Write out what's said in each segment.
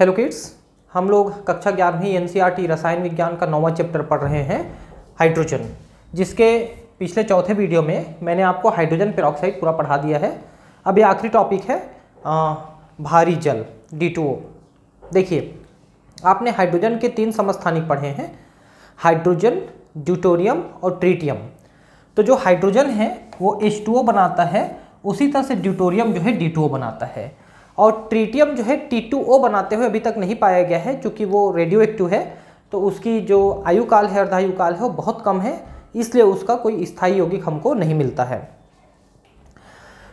hello kids हम लोग कक्षा ग्यारहवीं एन e रसायन विज्ञान का नौवा चैप्टर पढ़ रहे हैं हाइड्रोजन जिसके पिछले चौथे वीडियो में मैंने आपको हाइड्रोजन पेरोक्साइड पूरा पढ़ा दिया है अब ये आखिरी टॉपिक है आ, भारी जल डी देखिए आपने हाइड्रोजन के तीन समस्थानिक पढ़े हैं हाइड्रोजन ड्यूटोरियम और ट्रीटियम तो जो हाइड्रोजन है वो एच बनाता है उसी तरह से ड्यूटोरियम जो है डी बनाता है और ट्रीटियम जो है टी टू ओ बनाते हुए अभी तक नहीं पाया गया है क्योंकि वो रेडियो एक्टिव है तो उसकी जो आयु काल है अर्धायु काल है वो बहुत कम है इसलिए उसका कोई स्थायी यौगिक हमको नहीं मिलता है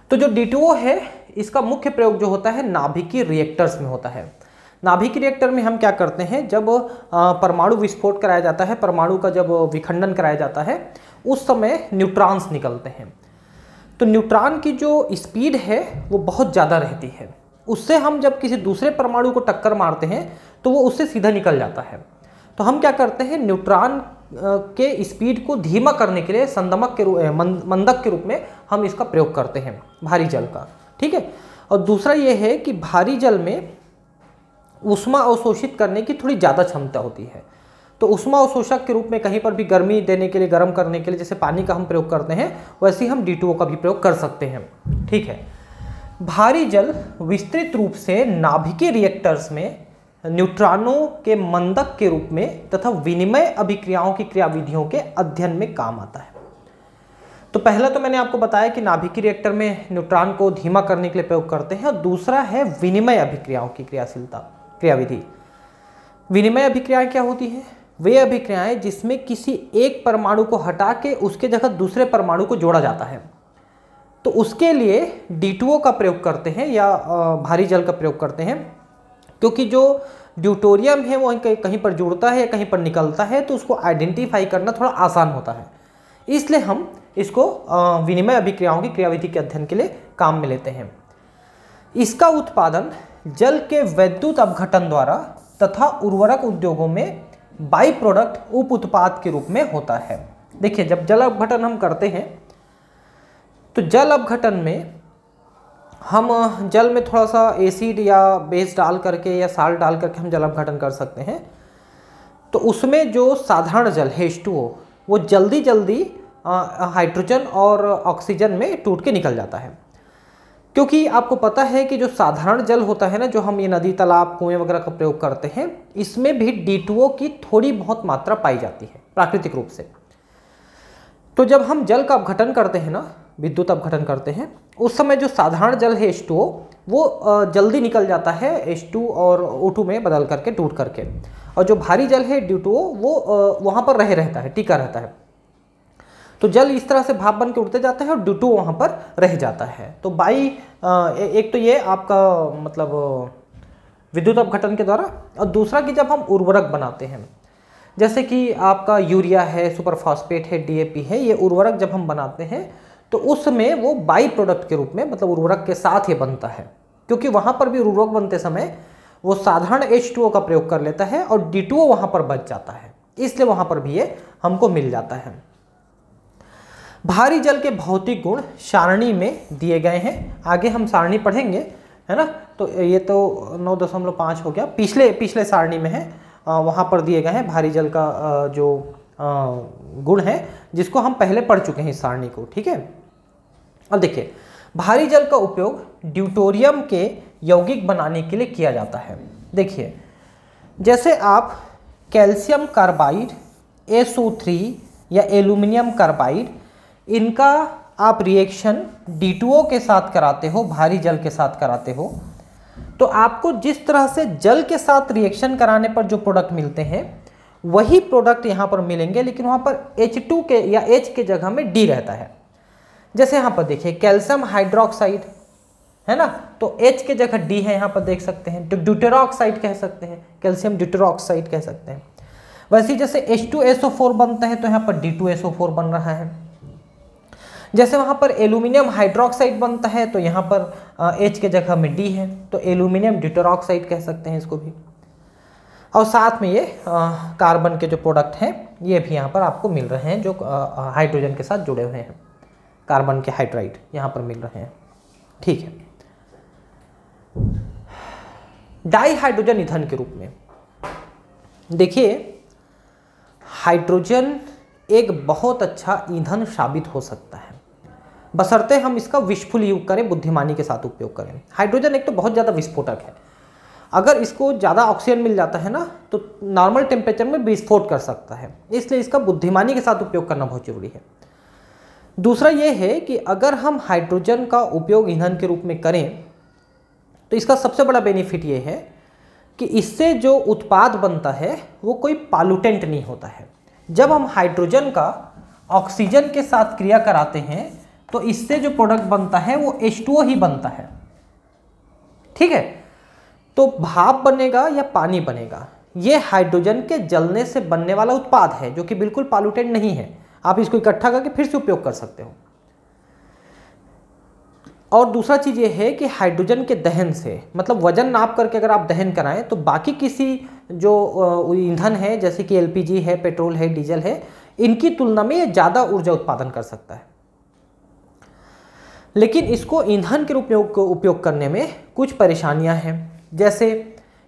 तो जो डी टू ओ है इसका मुख्य प्रयोग जो होता है नाभिकी रिएक्टर्स में होता है नाभिकी रिएक्टर में हम क्या करते हैं जब परमाणु विस्फोट कराया जाता है परमाणु का जब विखंडन कराया जाता है उस समय न्यूट्रॉन्स निकलते हैं तो न्यूट्रॉन की जो स्पीड है वो बहुत ज़्यादा रहती है उससे हम जब किसी दूसरे परमाणु को टक्कर मारते हैं तो वो उससे सीधा निकल जाता है तो हम क्या करते हैं न्यूट्रॉन के स्पीड को धीमा करने के लिए संदमक के रूप मंदक के रूप में हम इसका प्रयोग करते हैं भारी जल का ठीक है और दूसरा ये है कि भारी जल में उष्मा अवशोषित करने की थोड़ी ज़्यादा क्षमता होती है तो उष्मा अवशोषक के रूप में कहीं पर भी गर्मी देने के लिए गर्म करने के लिए जैसे पानी का हम प्रयोग करते हैं वैसे ही हम डी का भी प्रयोग कर सकते हैं ठीक है भारी जल विस्तृत रूप से नाभिकीय रिएक्टर्स में न्यूट्रॉनों के मंदक के रूप में तथा विनिमय अभिक्रियाओं की क्रियाविधियों के अध्ययन में काम आता है तो पहला तो मैंने आपको बताया कि नाभिकीय रिएक्टर में न्यूट्रॉन को धीमा करने के लिए प्रयोग करते हैं और दूसरा है विनिमय अभिक्रियाओं की क्रियाशीलता क्रियाविधि विनिमय अभिक्रियाएं क्या होती है वे अभिक्रियाएं जिसमें किसी एक परमाणु को हटा के उसके जगह दूसरे परमाणु को जोड़ा जाता है तो उसके लिए डी का प्रयोग करते हैं या भारी जल का प्रयोग करते हैं क्योंकि जो ड्यूटोरियम है वो कहीं पर जुड़ता है या कहीं पर निकलता है तो उसको आइडेंटिफाई करना थोड़ा आसान होता है इसलिए हम इसको विनिमय अभिक्रियाओं की क्रियाविधि के अध्ययन के लिए काम में लेते हैं इसका उत्पादन जल के वैद्युत अवघटन द्वारा तथा उर्वरक उद्योगों में बाई प्रोडक्ट उप उत्पाद के रूप में होता है देखिए जब जल अवघटन हम करते हैं तो जल अपघटन में हम जल में थोड़ा सा एसिड या बेस डाल करके या साल्ट डाल करके हम जल अपघटन कर सकते हैं तो उसमें जो साधारण जल है वो जल्दी जल्दी हाइड्रोजन और ऑक्सीजन में टूट के निकल जाता है क्योंकि आपको पता है कि जो साधारण जल होता है ना जो हम ये नदी तालाब कुएं वगैरह का प्रयोग करते हैं इसमें भी डी की थोड़ी बहुत मात्रा पाई जाती है प्राकृतिक रूप से तो जब हम जल का अपघटन करते हैं ना विद्युत अपघटन करते हैं उस समय जो साधारण जल है H2O वो जल्दी निकल जाता है H2 और ओ में बदल करके टूट करके और जो भारी जल है ड्यू वो वहाँ पर रह रहता है टीका रहता है तो जल इस तरह से भाप बन के उड़ते जाता है और ड्यू वहाँ पर रह जाता है तो बाई एक तो ये आपका मतलब विद्युत अपघटन के द्वारा और दूसरा कि जब हम उर्वरक बनाते हैं जैसे कि आपका यूरिया है सुपरफॉस्फेट है डीएपी है ये उर्वरक जब हम बनाते हैं तो उसमें वो बाई प्रोडक्ट के रूप में मतलब उर्वरक के साथ ये बनता है क्योंकि वहाँ पर भी उर्वरक बनते समय वो साधारण एच का प्रयोग कर लेता है और D2O वहाँ पर बच जाता है इसलिए वहाँ पर भी ये हमको मिल जाता है भारी जल के भौतिक गुण सारणी में दिए गए हैं आगे हम सारणी पढ़ेंगे है ना तो ये तो नौ दशमलव पाँच हो गया पिछले पिछले सारणी में है वहाँ पर दिए गए हैं भारी जल का जो गुण है जिसको हम पहले पढ़ चुके हैं इस सारणी को ठीक है अब देखिए भारी जल का उपयोग ड्यूटोरियम के यौगिक बनाने के लिए किया जाता है देखिए जैसे आप कैल्शियम कार्बाइड SO3 या एल्यूमिनियम कार्बाइड इनका आप रिएक्शन डी के साथ कराते हो भारी जल के साथ कराते हो तो आपको जिस तरह से जल के साथ रिएक्शन कराने पर जो प्रोडक्ट मिलते हैं वही प्रोडक्ट यहाँ पर मिलेंगे लेकिन वहाँ पर H2 के या H के जगह में D रहता है जैसे यहाँ पर देखिए कैल्शियम हाइड्रोक्साइड है ना तो एच के जगह डी है यहाँ पर देख सकते हैं तो ड्यूटेरोक्साइड कह सकते हैं कैल्शियम ड्यूटेरोक्साइड कह सकते हैं वैसे जैसे H2SO4 बनता है तो यहाँ पर D2SO4 बन रहा है जैसे वहाँ पर एल्यूमिनियम हाइड्रोक्साइड बनता है तो यहाँ पर एच के जगह में डी है तो एल्यूमिनियम ड्यूटेरोक्साइड कह सकते हैं इसको भी और साथ में ये कार्बन के जो प्रोडक्ट हैं ये भी यहाँ पर आपको मिल रहे हैं जो हाइड्रोजन के साथ जुड़े हुए हैं कार्बन के हाइड्राइड यहाँ पर मिल रहे हैं ठीक है हाइड्रोजन ईंधन के रूप में देखिए हाइड्रोजन एक बहुत अच्छा ईंधन साबित हो सकता है बसरते हम इसका विशफुल यूज करें बुद्धिमानी के साथ उपयोग करें हाइड्रोजन एक तो बहुत ज़्यादा विस्फोटक है अगर इसको ज़्यादा ऑक्सीजन मिल जाता है ना तो नॉर्मल टेम्परेचर में विस्फोट कर सकता है इसलिए इसका बुद्धिमानी के साथ उपयोग करना बहुत जरूरी है दूसरा ये है कि अगर हम हाइड्रोजन का उपयोग ईंधन के रूप में करें तो इसका सबसे बड़ा बेनिफिट ये है कि इससे जो उत्पाद बनता है वो कोई पालुटेंट नहीं होता है जब हम हाइड्रोजन का ऑक्सीजन के साथ क्रिया कराते हैं तो इससे जो प्रोडक्ट बनता है वो H2O ही बनता है ठीक है तो भाप बनेगा या पानी बनेगा ये हाइड्रोजन के जलने से बनने वाला उत्पाद है जो कि बिल्कुल पॉल्यूटेंट नहीं है आप इसको इकट्ठा करके फिर से उपयोग कर सकते हो और दूसरा चीज़ ये है कि हाइड्रोजन के दहन से मतलब वजन नाप करके अगर आप दहन कराएं तो बाकी किसी जो ईंधन है जैसे कि एलपीजी है पेट्रोल है डीजल है इनकी तुलना में ये ज़्यादा ऊर्जा उत्पादन कर सकता है लेकिन इसको ईंधन के रूप में उपयोग करने में कुछ परेशानियां हैं जैसे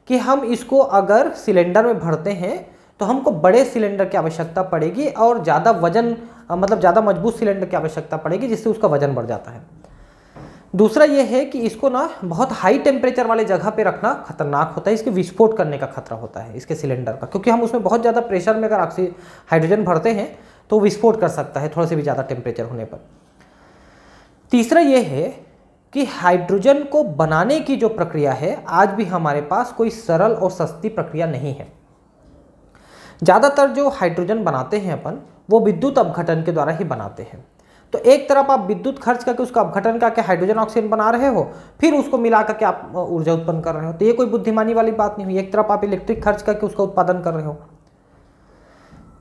कि हम इसको अगर सिलेंडर में भरते हैं तो हमको बड़े सिलेंडर की आवश्यकता पड़ेगी और ज़्यादा वजन मतलब ज़्यादा मजबूत सिलेंडर की आवश्यकता पड़ेगी जिससे उसका वजन बढ़ जाता है दूसरा ये है कि इसको ना बहुत हाई टेम्परेचर वाले जगह पे रखना खतरनाक होता है इसके विस्फोट करने का खतरा होता है इसके सिलेंडर का क्योंकि हम उसमें बहुत ज़्यादा प्रेशर में अगर ऑक्सी हाइड्रोजन भरते हैं तो विस्फोट कर सकता है थोड़ा से भी ज़्यादा टेम्परेचर होने पर तीसरा ये है कि हाइड्रोजन को बनाने की जो प्रक्रिया है आज भी हमारे पास कोई सरल और सस्ती प्रक्रिया नहीं है ज़्यादातर जो हाइड्रोजन बनाते हैं अपन वो विद्युत अपघटन के द्वारा ही बनाते हैं तो एक तरफ आप विद्युत खर्च करके उसका अपघटन करके हाइड्रोजन ऑक्सीजन बना रहे हो फिर उसको मिला करके आप ऊर्जा उत्पन्न कर रहे हो तो ये कोई बुद्धिमानी वाली बात नहीं हुई एक तरफ आप इलेक्ट्रिक खर्च करके उसका उत्पादन कर रहे हो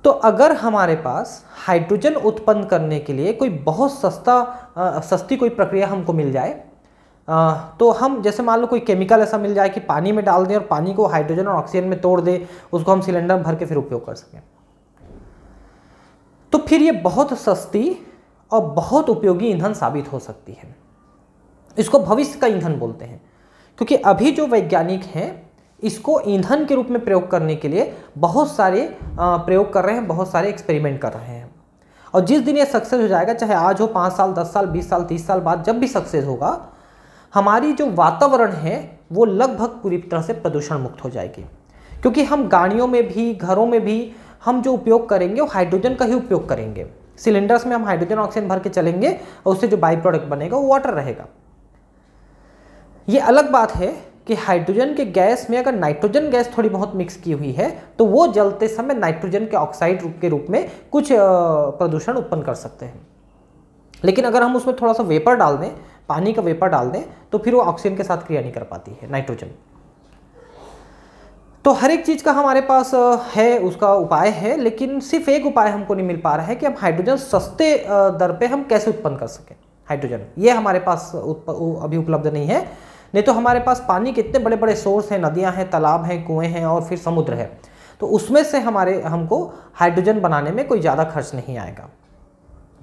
तो अगर हमारे पास हाइड्रोजन उत्पन्न करने के लिए कोई बहुत सस्ता आ, सस्ती कोई प्रक्रिया हमको मिल जाए आ, तो हम जैसे मान लो कोई केमिकल ऐसा मिल जाए कि पानी में डाल दें और पानी को हाइड्रोजन और ऑक्सीजन में तोड़ दें उसको हम सिलेंडर में भर के फिर उपयोग कर सकें तो फिर ये बहुत सस्ती और बहुत उपयोगी ईंधन साबित हो सकती है इसको भविष्य का ईंधन बोलते हैं क्योंकि अभी जो वैज्ञानिक हैं इसको ईंधन के रूप में प्रयोग करने के लिए बहुत सारे प्रयोग कर रहे हैं बहुत सारे एक्सपेरिमेंट कर रहे हैं और जिस दिन ये सक्सेस हो जाएगा चाहे आज हो पाँच साल दस साल बीस साल तीस साल बाद जब भी सक्सेस होगा हमारी जो वातावरण है वो लगभग पूरी तरह से प्रदूषण मुक्त हो जाएगी क्योंकि हम गाड़ियों में भी घरों में भी हम जो उपयोग करेंगे वो हाइड्रोजन का ही उपयोग करेंगे सिलेंडर्स में हम हाइड्रोजन ऑक्सीजन भर के चलेंगे और उससे जो बाई प्रोडक्ट बनेगा वो वाटर रहेगा ये अलग बात है कि हाइड्रोजन के गैस में अगर नाइट्रोजन गैस थोड़ी बहुत मिक्स की हुई है तो वो जलते समय नाइट्रोजन के ऑक्साइड रूप के रूप में कुछ प्रदूषण उत्पन्न कर सकते हैं लेकिन अगर हम उसमें थोड़ा सा वेपर डाल दें पानी का वेपर डाल दें तो फिर वो ऑक्सीजन के साथ क्रिया नहीं कर पाती है नाइट्रोजन तो हर एक चीज़ का हमारे पास है उसका उपाय है लेकिन सिर्फ एक उपाय हमको नहीं मिल पा रहा है कि हम हाइड्रोजन सस्ते दर पे हम कैसे उत्पन्न कर सकें हाइड्रोजन ये हमारे पास अभी उपलब्ध नहीं है नहीं तो हमारे पास पानी के इतने बड़े बड़े सोर्स हैं नदियाँ हैं तालाब हैं कुएँ हैं और फिर समुद्र है तो उसमें से हमारे हमको हाइड्रोजन बनाने में कोई ज़्यादा खर्च नहीं आएगा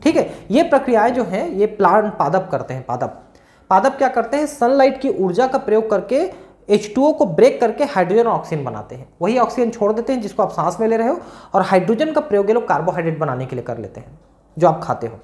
ठीक है ये प्रक्रियाएं जो हैं ये प्लांट पादप करते हैं पादप पादप क्या करते हैं सनलाइट की ऊर्जा का प्रयोग करके H2O को ब्रेक करके हाइड्रोजन और ऑक्सीजन बनाते हैं वही ऑक्सीजन छोड़ देते हैं जिसको आप सांस में ले रहे हो और हाइड्रोजन का प्रयोग ये लोग कार्बोहाइड्रेट बनाने के लिए कर लेते हैं जो आप खाते हो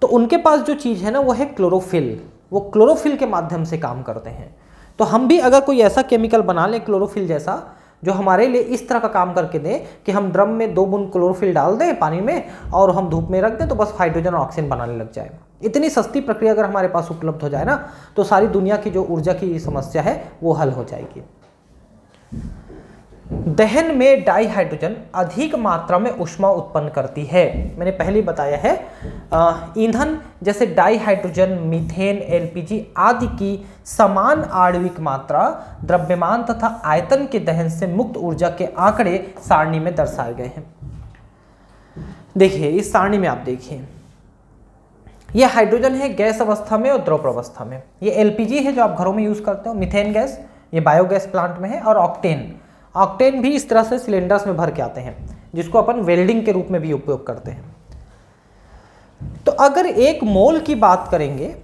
तो उनके पास जो चीज़ है ना वो है क्लोरोफिल वो क्लोरोफिल के माध्यम से काम करते हैं तो हम भी अगर कोई ऐसा केमिकल बना लें क्लोरोफिल जैसा जो हमारे लिए इस तरह का काम करके दें कि हम ड्रम में दो बूंद क्लोरोफिल डाल दें पानी में और हम धूप में रख दें तो बस हाइड्रोजन और ऑक्सीजन बनाने लग जाएगा इतनी सस्ती प्रक्रिया अगर हमारे पास उपलब्ध हो जाए ना तो सारी दुनिया की जो ऊर्जा की समस्या है वो हल हो जाएगी दहन में डाइहाइड्रोजन अधिक मात्रा में उष्मा उत्पन्न करती है मैंने पहले बताया है ईंधन जैसे डाइहाइड्रोजन मीथेन एलपीजी आदि की समान आणविक मात्रा द्रव्यमान तथा आयतन के दहन से मुक्त ऊर्जा के आंकड़े सारणी में दर्शाए गए हैं देखिए इस सारणी में आप देखिए यह हाइड्रोजन है गैस अवस्था में और द्रव अवस्था में ये एलपीजी है जो आप घरों में यूज़ करते हो मिथेन गैस ये बायोगैस प्लांट में है और ऑक्टेन ऑक्टेन भी इस तरह से सिलेंडर्स में भर के आते हैं जिसको अपन वेल्डिंग के रूप में भी उपयोग करते हैं तो अगर एक मोल की बात करेंगे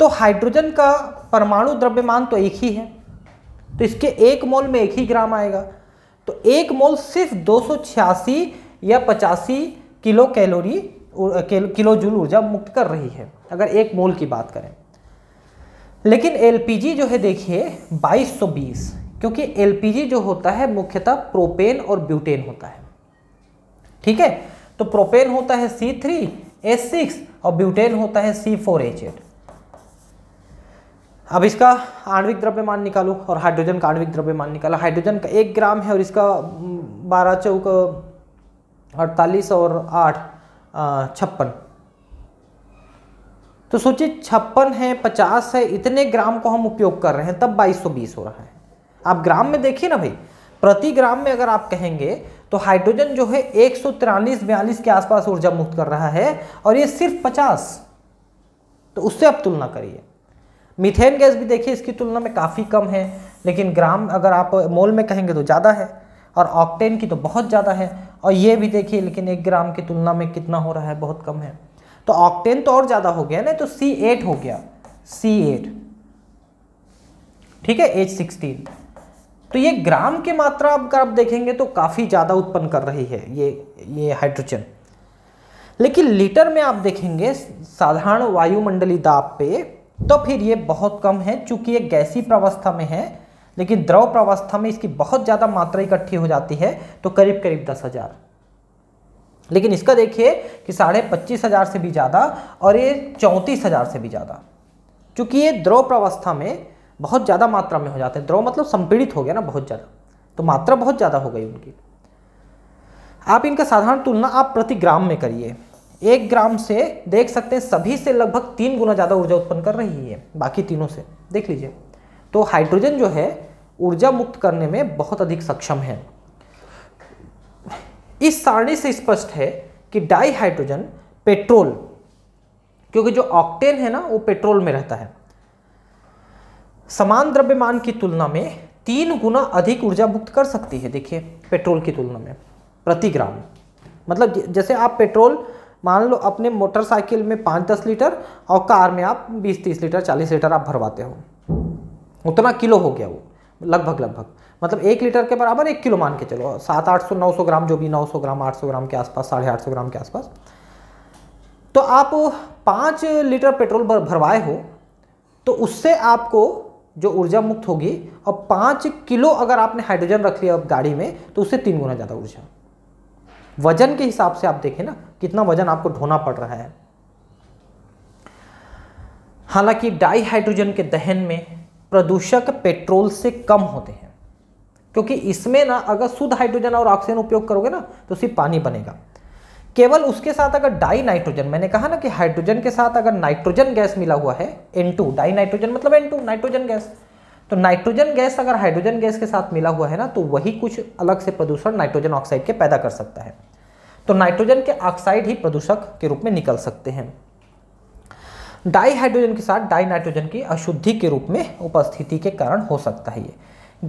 तो हाइड्रोजन का परमाणु द्रव्यमान तो एक ही है तो इसके एक मोल में एक ही ग्राम आएगा तो एक मोल सिर्फ दो या पचासी किलो कैलोरी किलो जूल ऊर्जा मुक्त कर रही है अगर एक मोल की बात करें लेकिन एलपीजी जो है देखिए 2220 क्योंकि एलपीजी जो होता है मुख्यतः प्रोपेन और ब्यूटेन होता है ठीक है तो प्रोपेन होता है सी थ्री एस सिक्स और ब्यूटेन होता है सी फोर एच एट अब इसका आणविक द्रव्यमान निकालो और हाइड्रोजन का आणविक द्रव्यमान निकालो हाइड्रोजन का एक ग्राम है और इसका बारह चौक अड़तालीस और आठ छप्पन तो सोचिए छप्पन है पचास है इतने ग्राम को हम उपयोग कर रहे हैं तब बीस हो रहा है आप ग्राम में देखिए ना भाई प्रति ग्राम में अगर आप कहेंगे तो हाइड्रोजन जो है एक सौ के आसपास ऊर्जा मुक्त कर रहा है और ये सिर्फ 50 तो उससे आप तुलना करिए मीथेन गैस भी देखिए इसकी तुलना में काफ़ी कम है लेकिन ग्राम अगर आप मोल में कहेंगे तो ज़्यादा है और ऑक्टेन की तो बहुत ज़्यादा है और ये भी देखिए लेकिन एक ग्राम की तुलना में कितना हो रहा है बहुत कम है तो ऑक्टेन तो और ज़्यादा हो गया ना तो सी एट हो गया सी एट ठीक है एच सिक्सटीन तो ये ग्राम की मात्रा अगर आप देखेंगे तो काफ़ी ज़्यादा उत्पन्न कर रही है ये ये हाइड्रोजन लेकिन लीटर में आप देखेंगे साधारण वायुमंडलीय दाब पे तो फिर ये बहुत कम है चूंकि ये गैसी प्रवस्था में है लेकिन द्रव प्रवस्था में इसकी बहुत ज़्यादा मात्रा इकट्ठी हो जाती है तो करीब करीब दस हज़ार लेकिन इसका देखिए कि साढ़े पच्चीस हज़ार से भी ज़्यादा और ये चौंतीस हज़ार से भी ज़्यादा चूंकि ये द्रव प्रवस्था में बहुत ज़्यादा मात्रा में हो जाते हैं द्रव मतलब संपीड़ित हो गया ना बहुत ज़्यादा तो मात्रा बहुत ज़्यादा हो गई उनकी आप इनका साधारण तुलना आप प्रति ग्राम में करिए एक ग्राम से देख सकते हैं सभी से लगभग तीन गुना ज़्यादा ऊर्जा उत्पन्न कर रही है बाकी तीनों से देख लीजिए तो हाइड्रोजन जो है ऊर्जा मुक्त करने में बहुत अधिक सक्षम है इस सारणी से स्पष्ट है कि डाई हाइड्रोजन पेट्रोल क्योंकि जो ऑक्टेन है ना वो पेट्रोल में रहता है समान द्रव्यमान की तुलना में तीन गुना अधिक ऊर्जा मुक्त कर सकती है देखिए पेट्रोल की तुलना में प्रति ग्राम मतलब जैसे आप पेट्रोल मान लो अपने मोटरसाइकिल में पाँच दस लीटर और कार में आप बीस तीस लीटर चालीस लीटर आप भरवाते हो उतना किलो हो गया वो लगभग लगभग मतलब एक लीटर के बराबर एक किलो मान के चलो सात आठ सौ नौ सौ ग्राम जो भी नौ सौ ग्राम आठ सौ ग्राम के आसपास साढ़े आठ सौ ग्राम के आसपास तो आप पाँच लीटर पेट्रोल भरवाए हो तो उससे आपको जो ऊर्जा मुक्त होगी और पाँच किलो अगर आपने हाइड्रोजन रख लिया गाड़ी में तो उससे तीन गुना ज़्यादा ऊर्जा वजन के हिसाब से आप देखें ना कितना वजन आपको ढोना पड़ रहा है हालांकि डाईहाइड्रोजन के दहन में प्रदूषक पेट्रोल से कम होते हैं क्योंकि इसमें ना अगर शुद्ध हाइड्रोजन और ऑक्सीजन उपयोग करोगे ना तो सिर्फ पानी बनेगा केवल उसके साथ अगर डाई नाइट्रोजन मैंने कहा ना कि हाइड्रोजन के साथ अगर नाइट्रोजन गैस मिला हुआ है एन टू डाई नाइट्रोजन मतलब एन टू नाइट्रोजन गैस तो नाइट्रोजन गैस अगर हाइड्रोजन गैस के साथ मिला हुआ है ना तो वही कुछ अलग से प्रदूषण नाइट्रोजन ऑक्साइड के पैदा कर सकता है तो नाइट्रोजन के ऑक्साइड ही प्रदूषक के रूप में निकल सकते हैं डाई हाइड्रोजन के साथ डाई नाइट्रोजन की अशुद्धि के रूप में उपस्थिति के कारण हो सकता है ये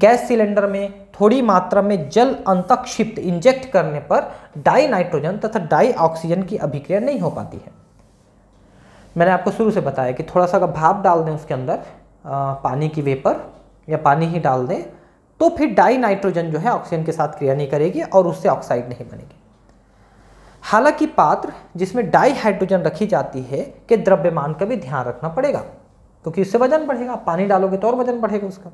गैस सिलेंडर में थोड़ी मात्रा में जल अंतक्षिप्त इंजेक्ट करने पर डाई नाइट्रोजन तथा डाई ऑक्सीजन की अभिक्रिया नहीं हो पाती है मैंने आपको शुरू से बताया कि थोड़ा सा भाप डाल दें उसके अंदर पानी की वेपर या पानी ही डाल दें तो फिर डाई नाइट्रोजन जो है ऑक्सीजन के साथ क्रिया नहीं करेगी और उससे ऑक्साइड नहीं बनेगी हालांकि पात्र जिसमें डाई हाइड्रोजन रखी जाती है के द्रव्यमान का भी ध्यान रखना पड़ेगा क्योंकि तो उससे वजन बढ़ेगा पानी डालोगे तो और वजन बढ़ेगा उसका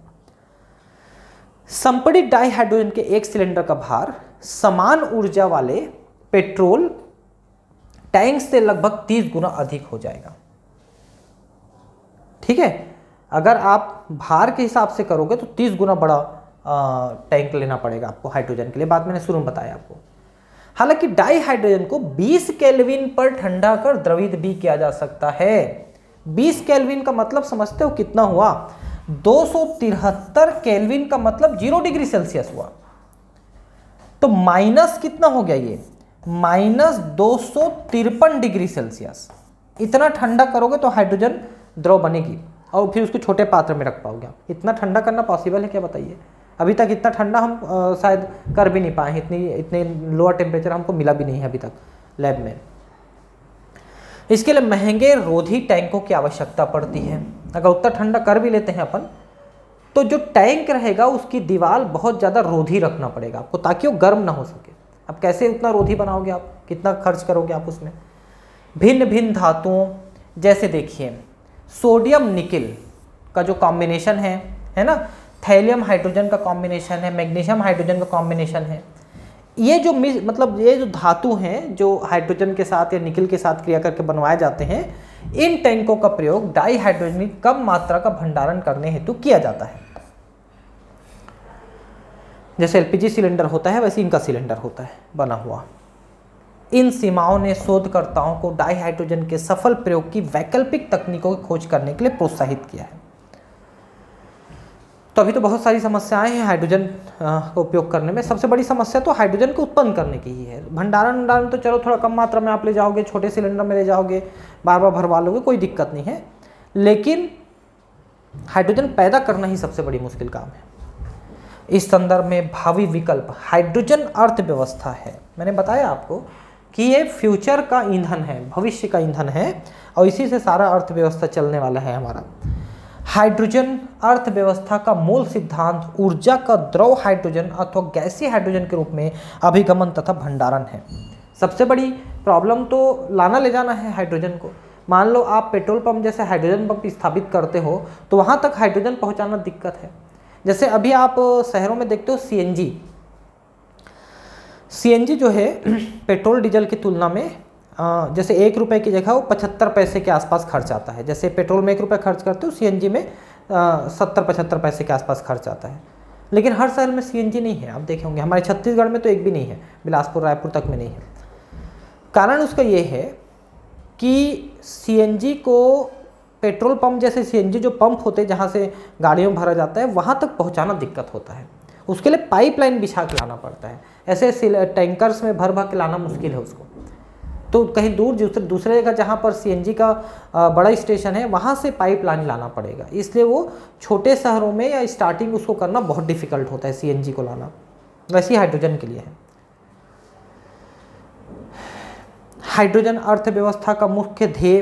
संपीड़ित डाइहाइड्रोजन के एक सिलेंडर का भार समान ऊर्जा वाले पेट्रोल टैंक से लगभग 30 गुना अधिक हो जाएगा ठीक है अगर आप भार के हिसाब से करोगे तो 30 गुना बड़ा टैंक लेना पड़ेगा आपको हाइड्रोजन के लिए बाद मैंने शुरू में बताया आपको हालांकि डाइहाइड्रोजन को 20 केल्विन पर ठंडा कर द्रवित भी किया जा सकता है 20 केल्विन का मतलब समझते हो कितना हुआ दो सौ तिहत्तर केल्विन का मतलब जीरो डिग्री सेल्सियस हुआ तो माइनस कितना हो गया ये माइनस दो सौ तिरपन डिग्री सेल्सियस इतना ठंडा करोगे तो हाइड्रोजन द्रव बनेगी और फिर उसको छोटे पात्र में रख पाओगे इतना ठंडा करना पॉसिबल है क्या बताइए अभी तक इतना ठंडा हम शायद कर भी नहीं पाए इतनी इतने लोअर टेम्परेचर हमको मिला भी नहीं है अभी तक लैब में इसके लिए महंगे रोधी टैंकों की आवश्यकता पड़ती है अगर उतना ठंडा कर भी लेते हैं अपन तो जो टैंक रहेगा उसकी दीवार बहुत ज़्यादा रोधी रखना पड़ेगा आपको ताकि वो गर्म ना हो सके अब कैसे उतना रोधी बनाओगे आप कितना खर्च करोगे आप उसमें भिन्न भिन्न धातुओं जैसे देखिए सोडियम निकिल का जो कॉम्बिनेशन है है ना थैलियम हाइड्रोजन का कॉम्बिनेशन है मैग्नीशियम हाइड्रोजन का कॉम्बिनेशन है ये जो मतलब ये जो धातु हैं जो हाइड्रोजन के साथ या निकल के साथ क्रिया करके बनवाए जाते हैं इन टैंकों का प्रयोग डाई हाइड्रोजन की कम मात्रा का भंडारण करने हेतु किया जाता है जैसे एलपीजी सिलेंडर होता है वैसे इनका सिलेंडर होता है बना हुआ इन सीमाओं ने शोधकर्ताओं को डाई हाइड्रोजन के सफल प्रयोग की वैकल्पिक तकनीकों की खोज करने के लिए प्रोत्साहित किया है तो अभी तो बहुत सारी समस्याएं हैं हाइड्रोजन का उपयोग करने में सबसे बड़ी समस्या तो हाइड्रोजन को उत्पन्न करने की ही है भंडारण भंडारण तो चलो थोड़ा कम मात्रा में आप ले जाओगे छोटे सिलेंडर में ले जाओगे बार बार भरवा लोगे कोई दिक्कत नहीं है लेकिन हाइड्रोजन पैदा करना ही सबसे बड़ी मुश्किल काम है इस संदर्भ में भावी विकल्प हाइड्रोजन अर्थव्यवस्था है मैंने बताया आपको कि ये फ्यूचर का ईंधन है भविष्य का ईंधन है और इसी से सारा अर्थव्यवस्था चलने वाला है हमारा हाइड्रोजन अर्थव्यवस्था का मूल सिद्धांत ऊर्जा का द्रव हाइड्रोजन अथवा गैसी हाइड्रोजन के रूप में अभिगमन तथा भंडारण है सबसे बड़ी प्रॉब्लम तो लाना ले जाना है हाइड्रोजन को मान लो आप पेट्रोल पंप जैसे हाइड्रोजन पंप स्थापित करते हो तो वहाँ तक हाइड्रोजन पहुँचाना दिक्कत है जैसे अभी आप शहरों में देखते हो C N G C N G जो है पेट्रोल डीजल की तुलना में जैसे एक रुपये की जगह वो पचहत्तर पैसे के आसपास खर्च आता है जैसे पेट्रोल में एक रुपये खर्च करते हो सीएनजी में सत्तर पचहत्तर पैसे के आसपास खर्च आता है लेकिन हर शहर में सीएनजी नहीं है आप देखे होंगे हमारे छत्तीसगढ़ में तो एक भी नहीं है बिलासपुर रायपुर तक में नहीं है कारण उसका ये है कि सी को पेट्रोल पंप जैसे सी जो पंप होते हैं जहाँ से गाड़ियों में भरा जाता है वहाँ तक पहुँचाना दिक्कत होता है उसके लिए पाइपलाइन बिछा के लाना पड़ता है ऐसे टैंकर्स में भर भर के लाना मुश्किल है उसको तो कहीं दूर दूसरे दूसरे जगह जहाँ पर सीएनजी का बड़ा स्टेशन है वहाँ से पाइप लाइन लाना पड़ेगा इसलिए वो छोटे शहरों में या स्टार्टिंग उसको करना बहुत डिफ़िकल्ट होता है सी को लाना वैसे ही हाइड्रोजन के लिए है हाइड्रोजन अर्थव्यवस्था का मुख्य ध्येय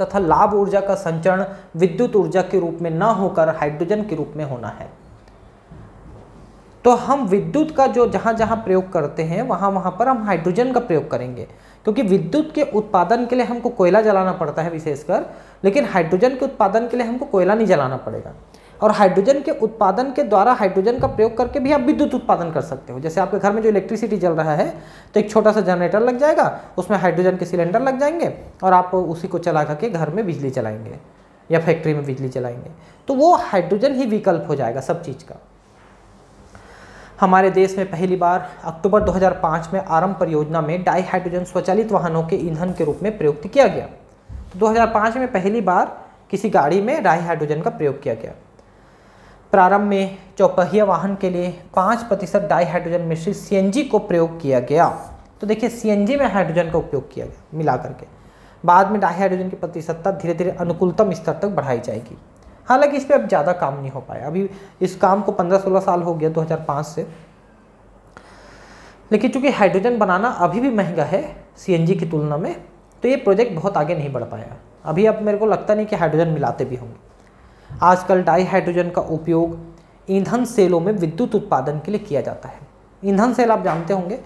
तथा लाभ ऊर्जा का संचरण विद्युत ऊर्जा के रूप में न होकर हाइड्रोजन के रूप में होना है तो हम विद्युत का जो जहाँ जहाँ प्रयोग करते हैं वहाँ वहाँ पर हम हाइड्रोजन का प्रयोग करेंगे क्योंकि विद्युत के उत्पादन के लिए हमको कोयला जलाना पड़ता है विशेषकर लेकिन हाइड्रोजन के उत्पादन के लिए हमको कोयला नहीं जलाना पड़ेगा और हाइड्रोजन के उत्पादन के द्वारा हाइड्रोजन का प्रयोग करके भी आप विद्युत उत्पादन कर सकते हो जैसे आपके घर में जो इलेक्ट्रिसिटी जल रहा है तो एक छोटा सा जनरेटर लग जाएगा उसमें हाइड्रोजन के सिलेंडर लग जाएंगे और आप उसी को चला करके घर में बिजली चलाएंगे या फैक्ट्री में बिजली चलाएंगे तो वो हाइड्रोजन ही विकल्प हो जाएगा सब चीज़ का हमारे देश में पहली बार अक्टूबर 2005 में आरंभ परियोजना में डाई हाइड्रोजन स्वचालित वाहनों के ईंधन के रूप में प्रयुक्त किया गया तो 2005 में पहली बार किसी गाड़ी में डाई हाइड्रोजन का प्रयोग किया गया प्रारंभ में चौपहिया वाहन के लिए पाँच प्रतिशत डाई हाइड्रोजन मिश्रित सी को प्रयोग किया गया तो देखिए सी में हाइड्रोजन का उपयोग किया गया मिला करके बाद में डाई हाइड्रोजन की प्रतिशतता धीरे धीरे अनुकूलतम स्तर तक बढ़ाई जाएगी हालांकि इस पर अब ज़्यादा काम नहीं हो पाया अभी इस काम को पंद्रह सोलह साल हो गया 2005 से लेकिन चूंकि हाइड्रोजन बनाना अभी भी महंगा है सी की तुलना में तो ये प्रोजेक्ट बहुत आगे नहीं बढ़ पाया अभी अब मेरे को लगता नहीं कि हाइड्रोजन मिलाते भी होंगे आजकल डाई हाइड्रोजन का उपयोग ईंधन सेलों में विद्युत उत्पादन के लिए किया जाता है ईंधन सेल आप जानते होंगे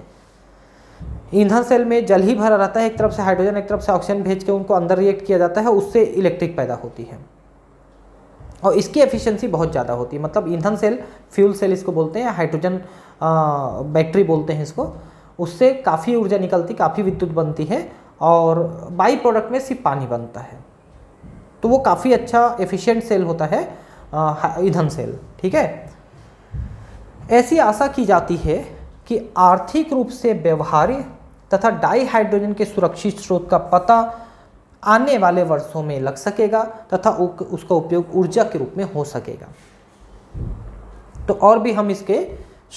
ईंधन सेल में जल ही भरा रहता है एक तरफ से हाइड्रोजन एक तरफ से ऑक्सीजन भेज के उनको अंदर रिएक्ट किया जाता है उससे इलेक्ट्रिक पैदा होती है और इसकी एफिशिएंसी बहुत ज़्यादा होती है मतलब ईंधन सेल फ्यूल सेल इसको बोलते हैं हाइड्रोजन बैटरी बोलते हैं इसको उससे काफ़ी ऊर्जा निकलती काफ़ी विद्युत बनती है और बाई प्रोडक्ट में सिर्फ पानी बनता है तो वो काफ़ी अच्छा एफिशियंट सेल होता है ईंधन सेल ठीक है ऐसी आशा की जाती है कि आर्थिक रूप से व्यवहार्य तथा डाई हाइड्रोजन के सुरक्षित स्रोत का पता आने वाले वर्षों में लग सकेगा तथा उसका उपयोग ऊर्जा के रूप में हो सकेगा तो और भी हम इसके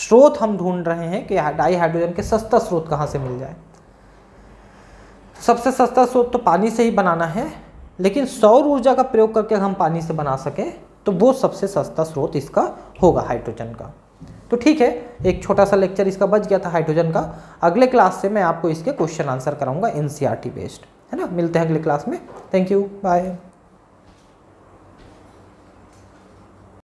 स्रोत हम ढूंढ रहे हैं कि डाईहाइड्रोजन के सस्ता स्रोत कहाँ से मिल जाए सबसे सस्ता स्रोत तो पानी से ही बनाना है लेकिन सौर ऊर्जा का प्रयोग करके हम पानी से बना सकें तो वो सबसे सस्ता स्रोत इसका होगा हाइड्रोजन का तो ठीक है एक छोटा सा लेक्चर इसका बच गया था हाइड्रोजन का अगले क्लास से मैं आपको इसके क्वेश्चन आंसर कराऊंगा एनसीआरटी बेस्ड है ना मिलते हैं अगले क्लास में थैंक यू बाय